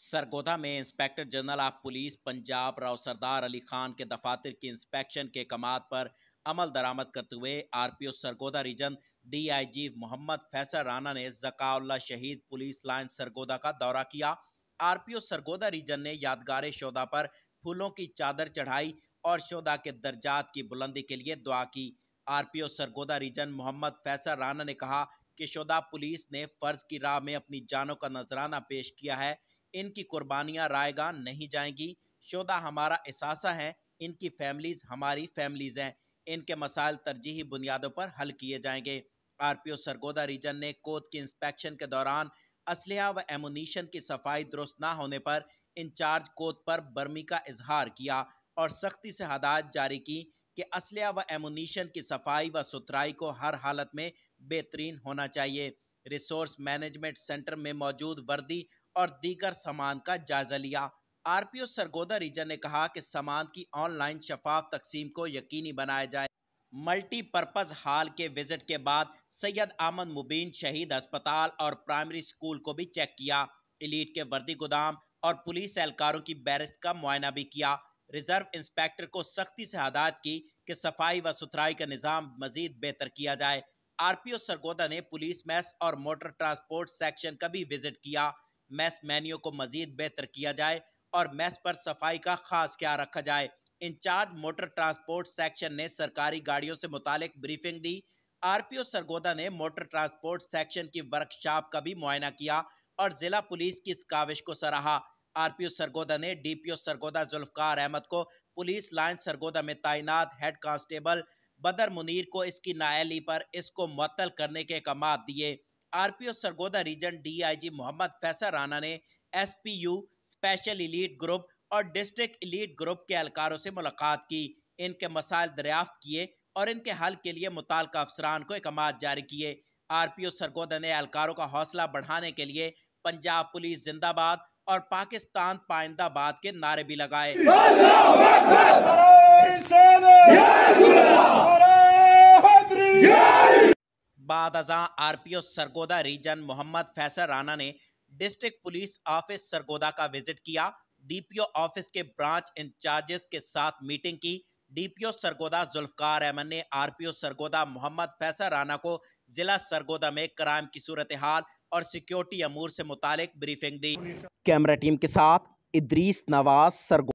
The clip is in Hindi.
सरगोधा में inspector general of police Punjab Rao Sardar Ali Khan के दफातर की इंस्पेक्शन के कमात पर अमल दरामद करते हुए RPO Sargodha region DIG Mohammad Faisal Rana ने जकाउल्ला शहीद पुलिस लाइन सरगोधा का दौरा किया आरपीओ सरगोधा रीजन ने यादगार शोधा पर फूलों की चादर चढ़ाई और शोधा के दर्जात की बुलंदी के लिए दुआ की आरपीओ सरगोधा रीजन मोहम्मद फैसल राना ने कहा कि शोधा पुलिस ने फर्ज की राह में अपनी जानों का नजराना पेश किया है इनकी कुर्बानियाँ रायगान नहीं जाएंगी शुदा हमारा असासा है इनकी फैमिलीज़ हमारी फैमिलीज़ हैं इनके मसाइल तरजीही बुनियादों पर हल किए जाएंगे R P O Sargodha region ने कोद की इंस्पेक्शन के दौरान असलहा व एमुनीशन की सफाई दुरुस्त ना होने पर इंचार्ज कोद पर बर्मी का इजहार किया और सख्ती से हदायत जारी की कि असलहा व एमुनीशन की सफाई व सुथराई को हर हालत में बेहतरीन होना चाहिए रिसोर्स मैनेजमेंट सेंटर में मौजूद वर्दी और दीगर सामान का जायजा लिया आरपीओ सरगोदा रीजन ने कहा कि सामान की ऑनलाइन शफाफ तकसीम को यकीनी बनाया जाए मल्टीपर्पज़ हॉल के विजिट के बाद सैयद आमद मुबीन शहीद अस्पताल और प्राइमरी स्कूल को भी चेक किया इलीट के वर्दी गोदाम और पुलिस एहलकारों की बैरिज का मुआयना भी किया रिजर्व इंस्पेक्टर को सख्ती से हदायत की कि सफाई व सुथराई का निज़ाम मजीद बेहतर किया जाए आरपीओ सरगोदा ने पुलिस मैस और मोटर ट्रांसपोर्ट सेक्शन का भी विजिट किया मैस मैन्यू को मजीद बेहतर किया जाए और मैस पर सफाई का खास ख्याल रखा जाए इंचार्ज मोटर ट्रांसपोर्ट सेक्शन ने सरकारी गाड़ियों से मुतालिक ब्रीफिंग दी आरपीओ सरगोदा ने मोटर ट्रांसपोर्ट सेक्शन की वर्कशॉप का भी मुआयना किया और जिला पुलिस की इस काविश को सराहा आरपीओ सरगोदा ने डीपीओ सरगोदा जुल्फकार अहमद को पुलिस लाइन सरगोदा में तैनात हेड कांस्टेबल बदर मुनीर को इसकी नायली पर इसको मअतल करने के अहकाम दिए R P O Sargodha region DIG Mohammad Faisal Rana ने एसपीयू स्पेशल इलीट ग्रुप और डिस्ट्रिक्ट इलीट ग्रुप के एहलकारों से मुलाकात की इनके मसाइल दरियाफ्त किए और इनके हल के लिए मुतल अफसरान को अहकाम जारी किए आर पी ओ सरगोदा ने एहलकारों का हौसला बढ़ाने के लिए पंजाब पुलिस जिंदाबाद और पाकिस्तान पाइंदाबाद के नारे भी लगाए बाद अजा R P O Sargodha region Mohammad Faisal Rana ने डिस्ट्रिक्ट पुलिस ऑफिस सरगोदा का विजिट किया डीपीओ ऑफिस के ब्रांच इंचार्जेस के साथ मीटिंग की डीपीओ सरगोदा जुल्फकार अहमद ने आरपीओ सरगोदा मोहम्मद फैसल राना को जिला सरगोदा में क्राइम की सूरत हाल और सिक्योरिटी अमूर से मुतालिक ब्रीफिंग दी कैमरा टीम के साथ इदरीस नवाज सरगोदा